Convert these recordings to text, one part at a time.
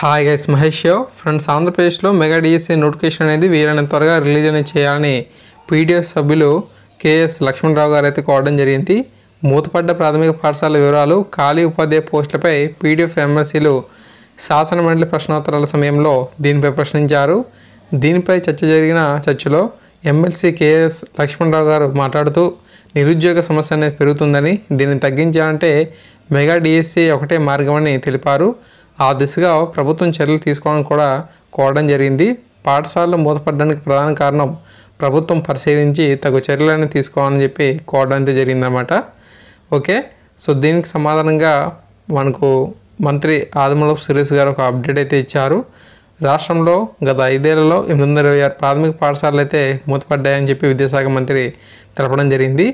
hi guys Mahesh friends ఆంధ్రప్రదేశ్లో mega DSC notification అనేది వీరైన త్వరగా రిలీజ్ అనేది చేయాలని పీడిఎస్ సభ్యులు కేఎస్ లక్ష్మణరావు గారు అయితే కోవడం జరిగింది మూతపడ్డ ప్రాథమిక పాఠశాల వివరాలు ఖాళీ ఉపాధ్యాయ పోస్టులపై పీడిఎఫ్ ఎమ్మెల్సీలు శాసనమండలి ప్రశ్నోత్తరాల సమయంలో దీనిపై ప్రశ్నించారు దీనిపై చర్చ జరిగిన చర్చలో ఎమ్మెల్సీ కేఎస్ లక్ష్మణరావు గారు మాట్లాడుతూ నిరుద్యోగ సమస్య అనేది పెరుగుతుందని దీన్ని తగ్గించాలంటే మెగా డిఎస్సీ ఒకటే మార్గమని తెలిపారు ఆ దిశగా ప్రభుత్వం చర్యలు తీసుకోవడం కూడా కోరడం జరిగింది పాఠశాలలు మూతపడడానికి ప్రధాన కారణం ప్రభుత్వం పరిశీలించి తగు చర్యలను తీసుకోవాలని చెప్పి కోరడం జరిగిందన్నమాట ఓకే సో దీనికి సమాధానంగా మనకు మంత్రి ఆదిమూలపు సురేష్ గారు ఒక అప్డేట్ అయితే ఇచ్చారు రాష్ట్రంలో గత ఐదేళ్లలో ఎనిమిది వందల ఇరవై ఆరు ప్రాథమిక పాఠశాలలు అయితే మూతపడ్డాయని చెప్పి విద్యాశాఖ మంత్రి తెలపడం జరిగింది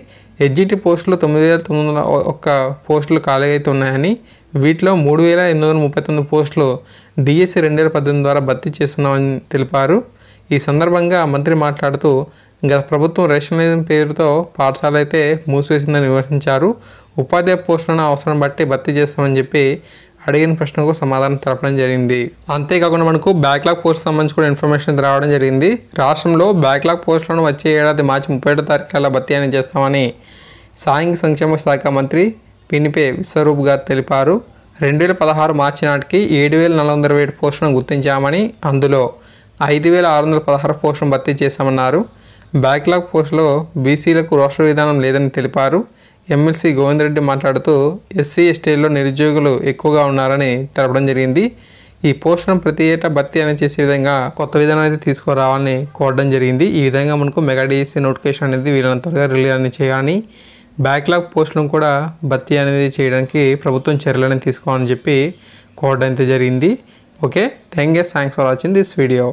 ఎడ్జిటి పోస్టులు తొమ్మిది వేల తొమ్మిది వందల ఒక్క పోస్టులు ఖాళీ అయితే ఉన్నాయని వీటిలో మూడు వేల ఎనిమిది వందల ముప్పై తొమ్మిది పోస్టులు డిఎస్సి రెండు వేల పద్దెనిమిది ద్వారా భర్తీ చేస్తున్నామని తెలిపారు ఈ సందర్భంగా మంత్రి మాట్లాడుతూ గత ప్రభుత్వం రేషనలైజం పేరుతో పాఠశాల అయితే మూసివేసిందని విమర్శించారు ఉపాధ్యాయ పోస్టులను అవసరం బట్టి భర్తీ చేస్తామని చెప్పి అడిగిన ప్రశ్నకు సమాధానం తెలపడం జరిగింది అంతేకాకుండా మనకు బ్యాక్లాగ్ పోస్ట్ సంబంధించి కూడా ఇన్ఫర్మేషన్ రావడం జరిగింది రాష్ట్రంలో బ్యాక్లాగ్ పోస్టులను వచ్చే ఏడాది మార్చి ముప్పై ఏడో తారీఖులలో భర్తీ అని చేస్తామని సాంఘిక సంక్షేమ శాఖ మంత్రి పినిపే విశ్వరూప్ గారు తెలిపారు రెండు వేల పదహారు మార్చి నాటికి ఏడు వేల నాలుగు వందల ఏడు పోస్టులను గుర్తించామని అందులో ఐదు వేల ఆరు వందల పదహారు పోస్టులను భర్తీ చేశామన్నారు బ్యాక్లాగ్ పోస్టులో బీసీలకు రోషన్ విధానం లేదని తెలిపారు ఎమ్మెల్సీ గోవిందరెడ్డి మాట్లాడుతూ ఎస్సీ ఎస్టీల్లో నిరుద్యోగులు ఎక్కువగా ఉన్నారని తెలపడం జరిగింది ఈ పోస్టును ప్రతి ఏటా భర్తీ అనేది చేసే విధంగా కొత్త విధానం అయితే తీసుకురావాలని కోరడం జరిగింది ఈ విధంగా మనకు మెగా డిఎస్సీ నోటిఫికేషన్ అనేది వీళ్ళంత త్వరగా రిలీజ్ అని చేయాలని బ్యాక్లాగ్ పోస్టులను కూడా భర్తీ అనేది చేయడానికి ప్రభుత్వం చర్యలను తీసుకోవాలని చెప్పి కోరడం అయితే జరిగింది okay thank you thanks for watching this video